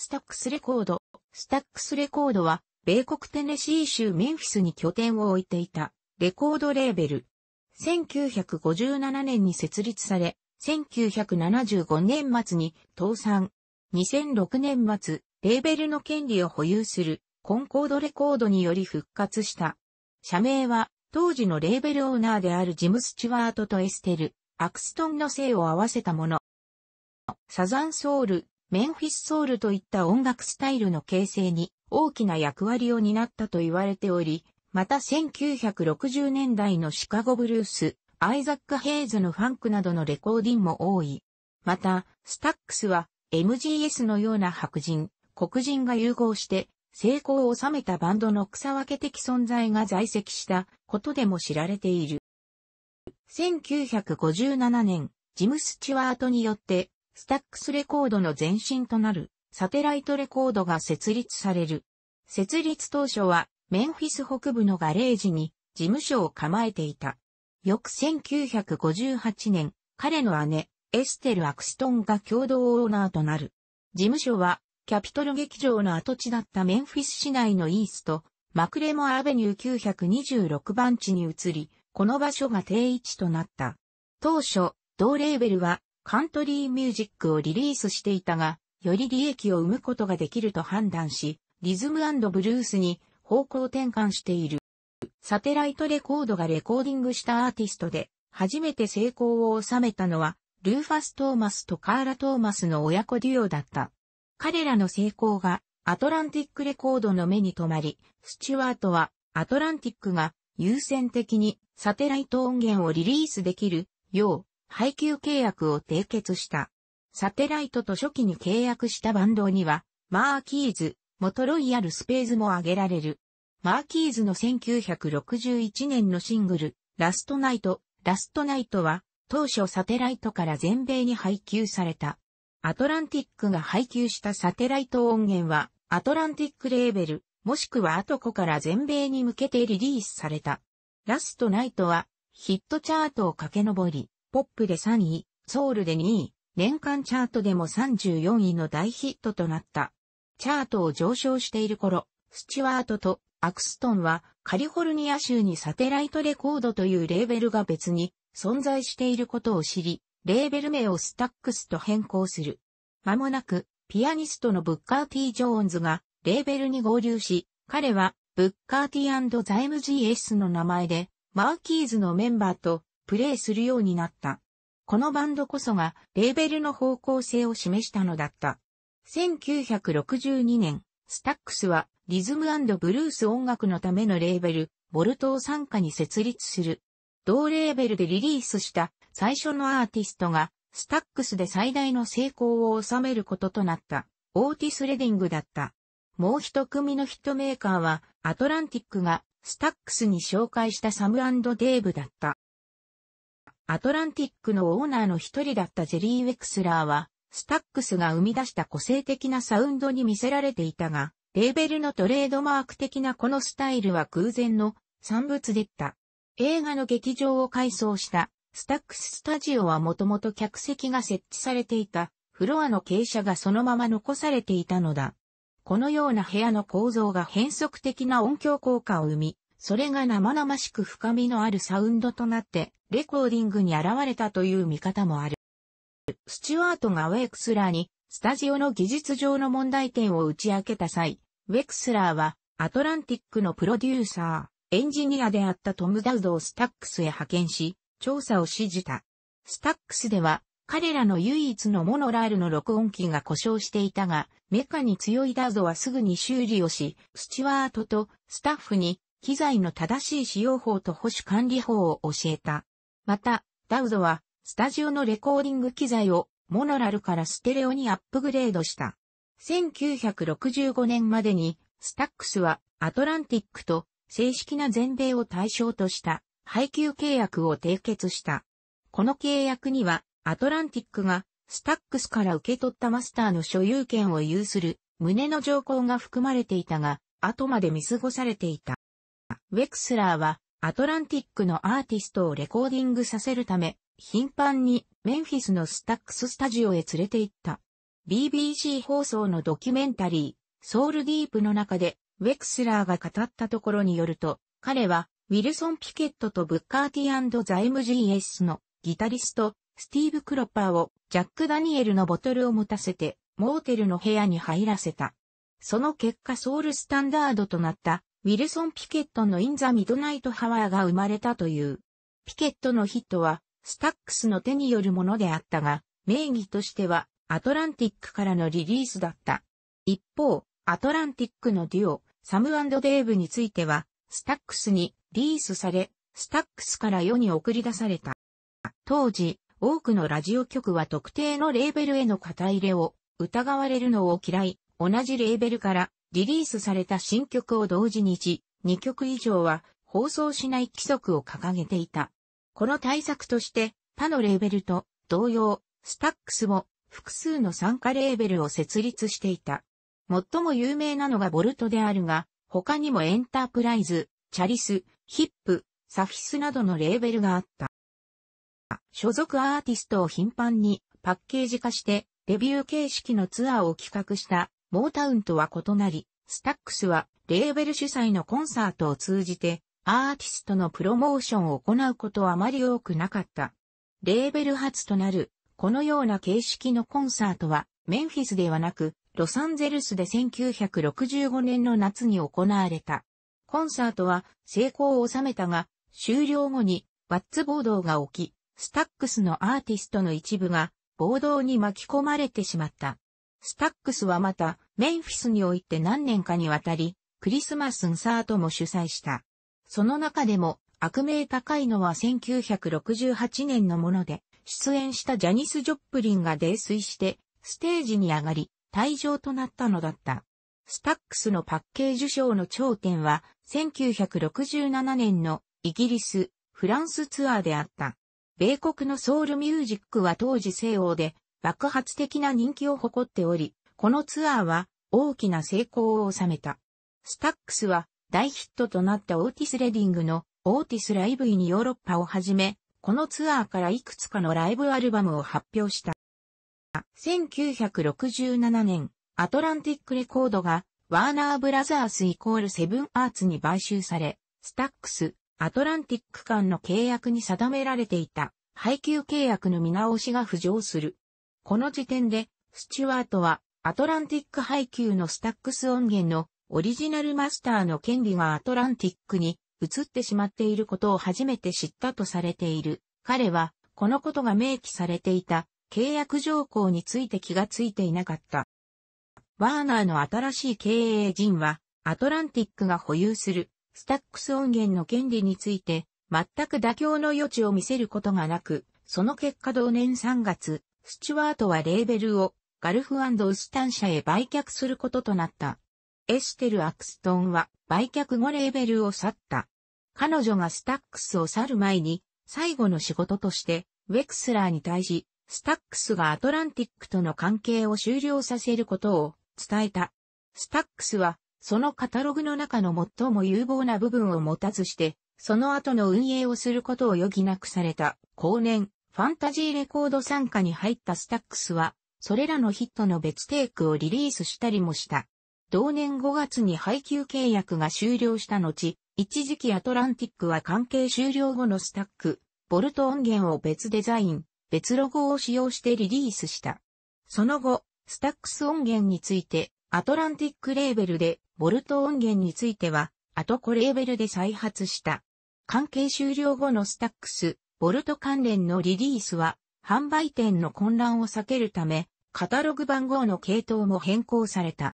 スタックスレコード。スタックスレコードは、米国テネシー州メンフィスに拠点を置いていた、レコードレーベル。1957年に設立され、1975年末に倒産。2006年末、レーベルの権利を保有するコンコードレコードにより復活した。社名は当時のレーベルオーナーであるジム・スチュワートとエステル、アクストンの姓を合わせたもの。サザンソウル、メンフィスソウルといった音楽スタイルの形成に大きな役割を担ったと言われており、また1960年代のシカゴブルース、アイザック・ヘイズのファンクなどのレコーディングも多い。また、スタックスは MGS のような白人、黒人が融合して成功を収めたバンドの草分け的存在が在籍したことでも知られている。1957年、ジム・スチュワートによってスタックスレコードの前身となるサテライトレコードが設立される。設立当初はメンフィス北部のガレージに事務所を構えていた。翌1958年、彼の姉、エステル・アクストンが共同オーナーとなる。事務所は、キャピトル劇場の跡地だったメンフィス市内のイースト、マクレモアベニュー926番地に移り、この場所が定位置となった。当初、同レーベルは、カントリーミュージックをリリースしていたが、より利益を生むことができると判断し、リズムブルースに方向転換している。サテライトレコードがレコーディングしたアーティストで、初めて成功を収めたのは、ルーファス・トーマスとカーラ・トーマスの親子デュオだった。彼らの成功が、アトランティックレコードの目に留まり、スチュワートは、アトランティックが優先的にサテライト音源をリリースできるよう配給契約を締結した。サテライトと初期に契約したバンドには、マーキーズ、元ロイヤルスペーズも挙げられる。マーキーズの1961年のシングル、ラストナイト、ラストナイトは、当初サテライトから全米に配給された。アトランティックが配給したサテライト音源は、アトランティックレーベル、もしくはアトコから全米に向けてリリースされた。ラストナイトは、ヒットチャートを駆け上り、ポップで3位、ソウルで2位、年間チャートでも34位の大ヒットとなった。チャートを上昇している頃、スチュワートとアクストンはカリフォルニア州にサテライトレコードというレーベルが別に存在していることを知り、レーベル名をスタックスと変更する。間もなく、ピアニストのブッカー・ティ・ジョーンズがレーベルに合流し、彼はブッカー・ティザイムジエスの名前でマーキーズのメンバーとプレイするようになった。このバンドこそがレーベルの方向性を示したのだった。1962年、スタックスはリズムブルース音楽のためのレーベル、ボルトを傘下に設立する。同レーベルでリリースした最初のアーティストが、スタックスで最大の成功を収めることとなった、オーティス・レディングだった。もう一組のヒットメーカーは、アトランティックが、スタックスに紹介したサムデーブだった。アトランティックのオーナーの一人だったジェリー・ウェクスラーは、スタックスが生み出した個性的なサウンドに魅せられていたが、レーベルのトレードマーク的なこのスタイルは空前の産物でった。映画の劇場を改装したスタックススタジオはもともと客席が設置されていたフロアの傾斜がそのまま残されていたのだ。このような部屋の構造が変則的な音響効果を生み、それが生々しく深みのあるサウンドとなって、レコーディングに現れたという見方もある。スチュワートがウェクスラーに、スタジオの技術上の問題点を打ち明けた際、ウェクスラーは、アトランティックのプロデューサー、エンジニアであったトム・ダウドをスタックスへ派遣し、調査を指示た。スタックスでは、彼らの唯一のモノラールの録音機が故障していたが、メカに強いダウドはすぐに修理をし、スチュワートとスタッフに機材の正しい使用法と保守管理法を教えた。また、ダウドは、スタジオのレコーディング機材をモノラルからステレオにアップグレードした。1965年までに、スタックスはアトランティックと正式な全米を対象とした配給契約を締結した。この契約には、アトランティックがスタックスから受け取ったマスターの所有権を有する胸の条項が含まれていたが、後まで見過ごされていた。ウェクスラーはアトランティックのアーティストをレコーディングさせるため、頻繁にメンフィスのスタックススタジオへ連れて行った。BBC 放送のドキュメンタリー、ソウルディープの中で、ウェクスラーが語ったところによると、彼は、ウィルソン・ピケットとブッカーティザイム GS のギタリスト、スティーブ・クロッパーをジャック・ダニエルのボトルを持たせて、モーテルの部屋に入らせた。その結果ソウルスタンダードとなったウィルソン・ピケットのインザ・ミドナイト・ハワーが生まれたという。ピケットのヒットは、スタックスの手によるものであったが、名義としては、アトランティックからのリリースだった。一方、アトランティックのデュオ、サムデーブについては、スタックスにリースされ、スタックスから世に送り出された。当時、多くのラジオ局は特定のレーベルへの肩入れを疑われるのを嫌い、同じレーベルからリリースされた新曲を同時日、2曲以上は放送しない規則を掲げていた。この対策として、他のレーベルと同様、スタックスも複数の参加レーベルを設立していた。最も有名なのがボルトであるが、他にもエンタープライズ、チャリス、ヒップ、サフィスなどのレーベルがあった。所属アーティストを頻繁にパッケージ化して、デビュー形式のツアーを企画したモータウンとは異なり、スタックスはレーベル主催のコンサートを通じてアーティストのプロモーションを行うことはあまり多くなかった。レーベル初となるこのような形式のコンサートはメンフィスではなくロサンゼルスで1965年の夏に行われた。コンサートは成功を収めたが終了後にバッツ暴動が起き、スタックスのアーティストの一部が暴動に巻き込まれてしまった。スタックスはまた、メンフィスにおいて何年かにわたり、クリスマスンサートも主催した。その中でも、悪名高いのは1968年のもので、出演したジャニス・ジョップリンが泥酔して、ステージに上がり、退場となったのだった。スタックスのパッケージ賞の頂点は、1967年のイギリス、フランスツアーであった。米国のソウルミュージックは当時西欧で、爆発的な人気を誇っており、このツアーは大きな成功を収めた。スタックスは大ヒットとなったオーティス・レディングのオーティス・ライブ・イにヨーロッパをはじめ、このツアーからいくつかのライブアルバムを発表した。1967年、アトランティックレコードがワーナーブラザースイコールセブンアーツに買収され、スタックス、アトランティック間の契約に定められていた配給契約の見直しが浮上する。この時点で、スチュワートは、アトランティック配給のスタックス音源のオリジナルマスターの権利がアトランティックに移ってしまっていることを初めて知ったとされている。彼は、このことが明記されていた契約条項について気がついていなかった。ワーナーの新しい経営陣は、アトランティックが保有するスタックス音源の権利について、全く妥協の余地を見せることがなく、その結果同年3月、スチュワートはレーベルをガルフウスタン社へ売却することとなった。エステル・アクストンは売却後レーベルを去った。彼女がスタックスを去る前に、最後の仕事として、ウェクスラーに対し、スタックスがアトランティックとの関係を終了させることを伝えた。スタックスは、そのカタログの中の最も有望な部分を持たずして、その後の運営をすることを余儀なくされた、後年、ファンタジーレコード参加に入ったスタックスは、それらのヒットの別テイクをリリースしたりもした。同年5月に配給契約が終了した後、一時期アトランティックは関係終了後のスタック、ボルト音源を別デザイン、別ロゴを使用してリリースした。その後、スタックス音源について、アトランティックレーベルで、ボルト音源については、アトコレーベルで再発した。関係終了後のスタックス、ボルト関連のリリースは、販売店の混乱を避けるため、カタログ番号の系統も変更された。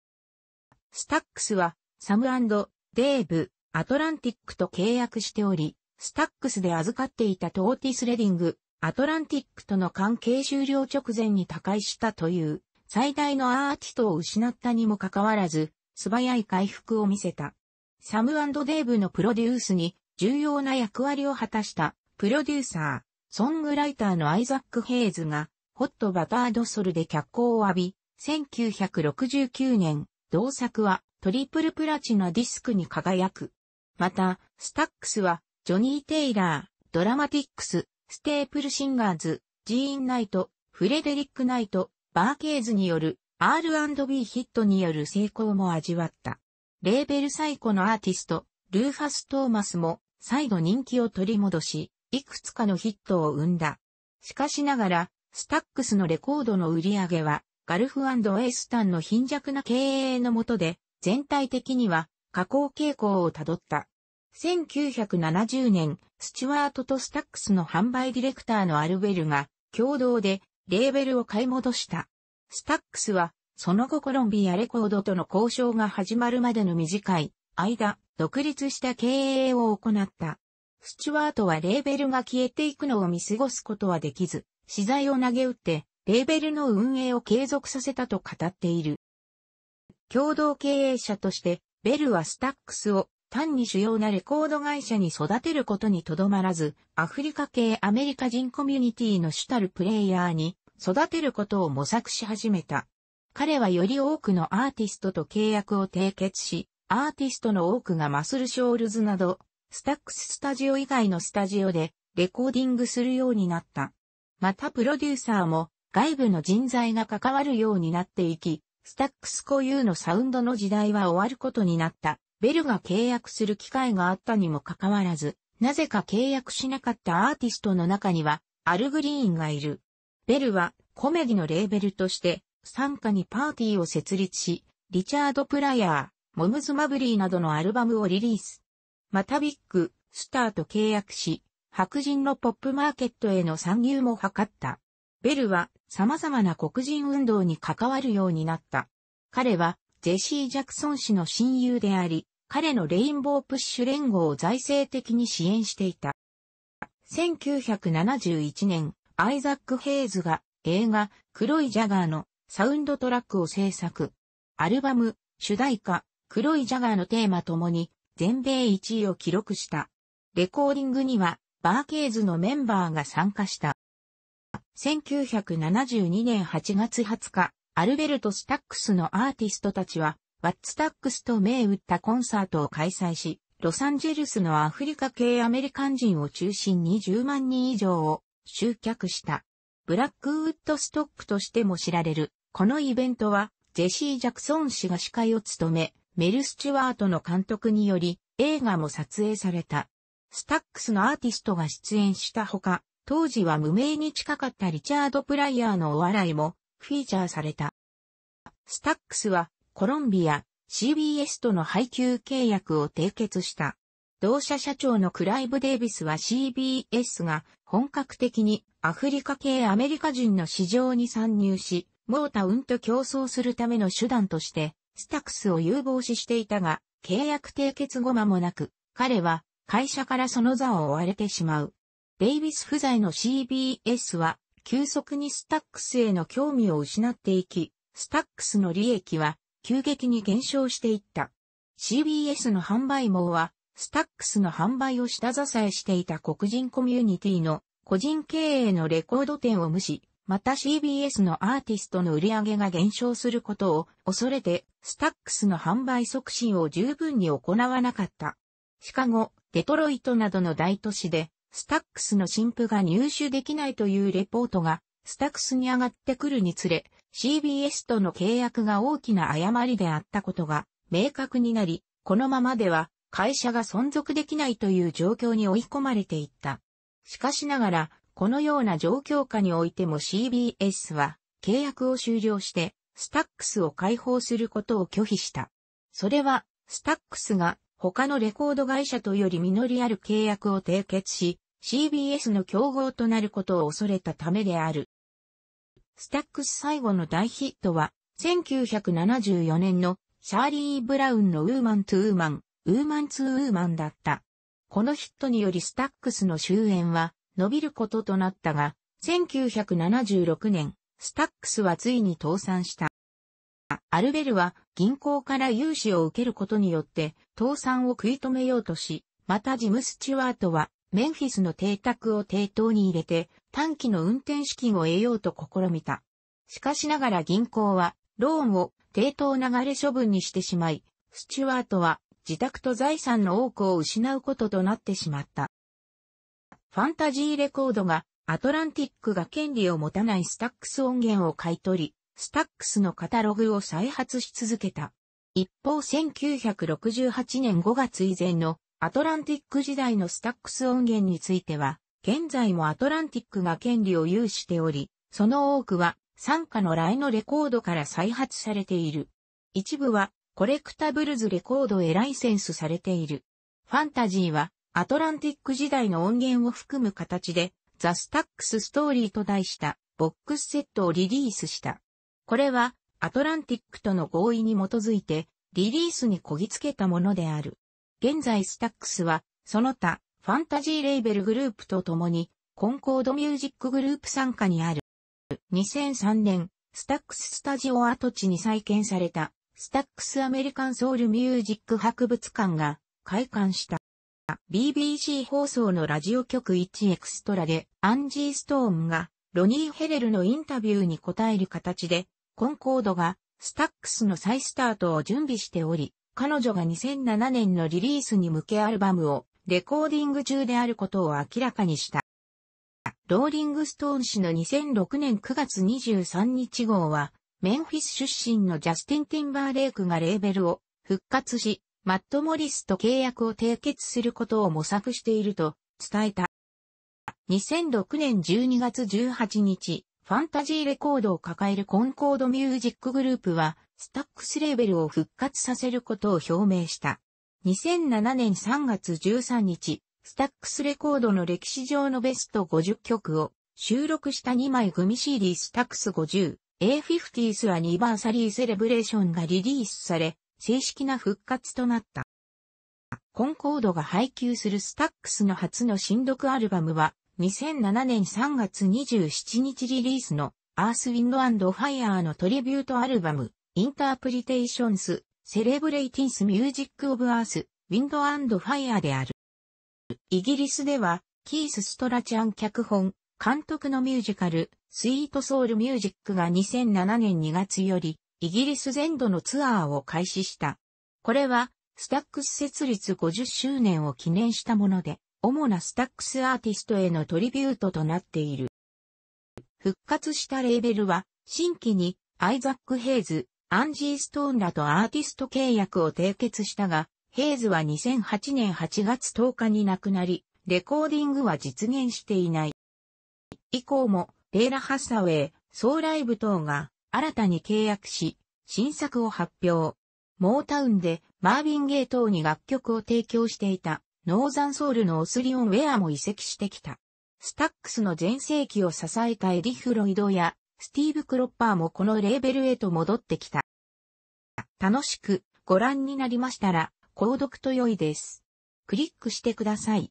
スタックスは、サムデーブ、アトランティックと契約しており、スタックスで預かっていたトーティスレディング、アトランティックとの関係終了直前に他界したという、最大のアーティストを失ったにもかかわらず、素早い回復を見せた。サムデーブのプロデュースに重要な役割を果たしたプロデューサー、ソングライターのアイザック・ヘイズが、ホット・バタード・ソルで脚光を浴び、1969年、同作はトリプルプラチナディスクに輝く。また、スタックスは、ジョニー・テイラー、ドラマティックス、ステープルシンガーズ、ジーン・ナイト、フレデリック・ナイト、バーケーズによる R&B ヒットによる成功も味わった。レーベル最古のアーティスト、ルーファス・トーマスも再度人気を取り戻し、いくつかのヒットを生んだ。しかしながら、スタックスのレコードの売り上げは、ガルフエースタンの貧弱な経営の下で、全体的には下降傾向をたどった。1970年、スチュワートとスタックスの販売ディレクターのアルベルが共同でレーベルを買い戻した。スタックスはその後コロンビアレコードとの交渉が始まるまでの短い間、独立した経営を行った。スチュワートはレーベルが消えていくのを見過ごすことはできず、資材を投げ打って、レーベルの運営を継続させたと語っている。共同経営者として、ベルはスタックスを単に主要なレコード会社に育てることにとどまらず、アフリカ系アメリカ人コミュニティの主たるプレイヤーに育てることを模索し始めた。彼はより多くのアーティストと契約を締結し、アーティストの多くがマスル・ショールズなど、スタックススタジオ以外のスタジオでレコーディングするようになった。またプロデューサーも外部の人材が関わるようになっていき、スタックス固有のサウンドの時代は終わることになった。ベルが契約する機会があったにもかかわらず、なぜか契約しなかったアーティストの中には、アルグリーンがいる。ベルはコメディのレーベルとして、参加にパーティーを設立し、リチャード・プライヤー、モムズ・マブリーなどのアルバムをリリース。またビッグ、スターと契約し、白人のポップマーケットへの参入も図った。ベルは様々な黒人運動に関わるようになった。彼はジェシー・ジャクソン氏の親友であり、彼のレインボープッシュ連合を財政的に支援していた。1971年、アイザック・ヘイズが映画黒いジャガーのサウンドトラックを制作。アルバム、主題歌、黒いジャガーのテーマともに全米1位を記録した。レコーディングには、バーケーズのメンバーが参加した。1972年8月20日、アルベルト・スタックスのアーティストたちは、ワッツ・タックスと銘打ったコンサートを開催し、ロサンゼルスのアフリカ系アメリカン人を中心に10万人以上を集客した。ブラックウッドストックとしても知られる、このイベントは、ジェシー・ジャクソン氏が司会を務め、メル・スチュワートの監督により映画も撮影された。スタックスのアーティストが出演したほか、当時は無名に近かったリチャード・プライヤーのお笑いもフィーチャーされた。スタックスはコロンビア、CBS との配給契約を締結した。同社社長のクライブ・デイビスは CBS が本格的にアフリカ系アメリカ人の市場に参入し、モータウンと競争するための手段としてスタックスを有望視していたが、契約締結後間もなく、彼は会社からその座を追われてしまう。デイビス不在の CBS は、急速にスタックスへの興味を失っていき、スタックスの利益は急激に減少していった。CBS の販売網は、スタックスの販売を下支えしていた黒人コミュニティの個人経営のレコード店を無視、また CBS のアーティストの売り上げが減少することを恐れて、スタックスの販売促進を十分に行わなかった。シカゴ、デトロイトなどの大都市で、スタックスの新婦が入手できないというレポートが、スタックスに上がってくるにつれ、CBS との契約が大きな誤りであったことが明確になり、このままでは会社が存続できないという状況に追い込まれていった。しかしながら、このような状況下においても CBS は契約を終了してスタックスを解放することを拒否した。それはスタックスが他のレコード会社とより実りある契約を締結し CBS の競合となることを恐れたためである。スタックス最後の大ヒットは1974年のシャーリー・ブラウンのウーマン・トゥーマン、ウーマン・ツー・ウーマンだった。このヒットによりスタックスの終焉は伸びることとなったが、1976年、スタックスはついに倒産した。アルベルは銀行から融資を受けることによって倒産を食い止めようとし、またジム・スチュワートはメンフィスの邸宅を抵当に入れて短期の運転資金を得ようと試みた。しかしながら銀行はローンを抵当流れ処分にしてしまい、スチュワートは自宅と財産の多くを失うこととなってしまった。ファンタジーレコードが、アトランティックが権利を持たないスタックス音源を買い取り、スタックスのカタログを再発し続けた。一方1968年5月以前のアトランティック時代のスタックス音源については、現在もアトランティックが権利を有しており、その多くは、参加の来のレコードから再発されている。一部は、コレクタブルズレコードへライセンスされている。ファンタジーは、アトランティック時代の音源を含む形で、ザ・スタックス・ストーリーと題したボックスセットをリリースした。これは、アトランティックとの合意に基づいて、リリースにこぎつけたものである。現在スタックスは、その他、ファンタジーレーベルグループと共に、コンコードミュージックグループ参加にある。2003年、スタックススタジオ跡地に再建された、スタックスアメリカンソウルミュージック博物館が開館した。BBC 放送のラジオ局1エクストラでアンジー・ストーンがロニー・ヘレルのインタビューに答える形でコンコードがスタックスの再スタートを準備しており、彼女が2007年のリリースに向けアルバムをレコーディング中であることを明らかにした。ローリングストーン氏の2006年9月23日号は、メンフィス出身のジャスティン・ティンバーレイクがレーベルを復活し、マット・モリスと契約を締結することを模索していると伝えた。2006年12月18日、ファンタジーレコードを抱えるコンコードミュージックグループは、スタックスレーベルを復活させることを表明した。2007年3月13日、スタックスレコードの歴史上のベスト50曲を収録した2枚組 CD スタックス50、A50s アニバーサリーセレブレーションがリリースされ、正式な復活となった。コンコードが配給するスタックスの初の新読アルバムは、2007年3月27日リリースの、アースウィンドファイアーのトリビュートアルバム、インタープリテーションス、セレブレイティンスミュージックオブアース、ウィンドファイアーである。イギリスでは、キース・ストラチャン脚本、監督のミュージカル、スイートソウルミュージックが2007年2月より、イギリス全土のツアーを開始した。これは、スタックス設立50周年を記念したもので、主なスタックスアーティストへのトリビュートとなっている。復活したレーベルは、新規にアイザック・ヘイズ、アンジー・ストーンらとアーティスト契約を締結したが、ヘイズは2008年8月10日に亡くなり、レコーディングは実現していない。以降も、レイラ・ハッサウェイ、ソーライブ等が新たに契約し、新作を発表。モータウンでマービンゲイ等に楽曲を提供していたノーザンソウルのオスリオンウェアも移籍してきた。スタックスの前世紀を支えたエディ・フロイドやスティーブ・クロッパーもこのレーベルへと戻ってきた。楽しくご覧になりましたら、購読と良いです。クリックしてください。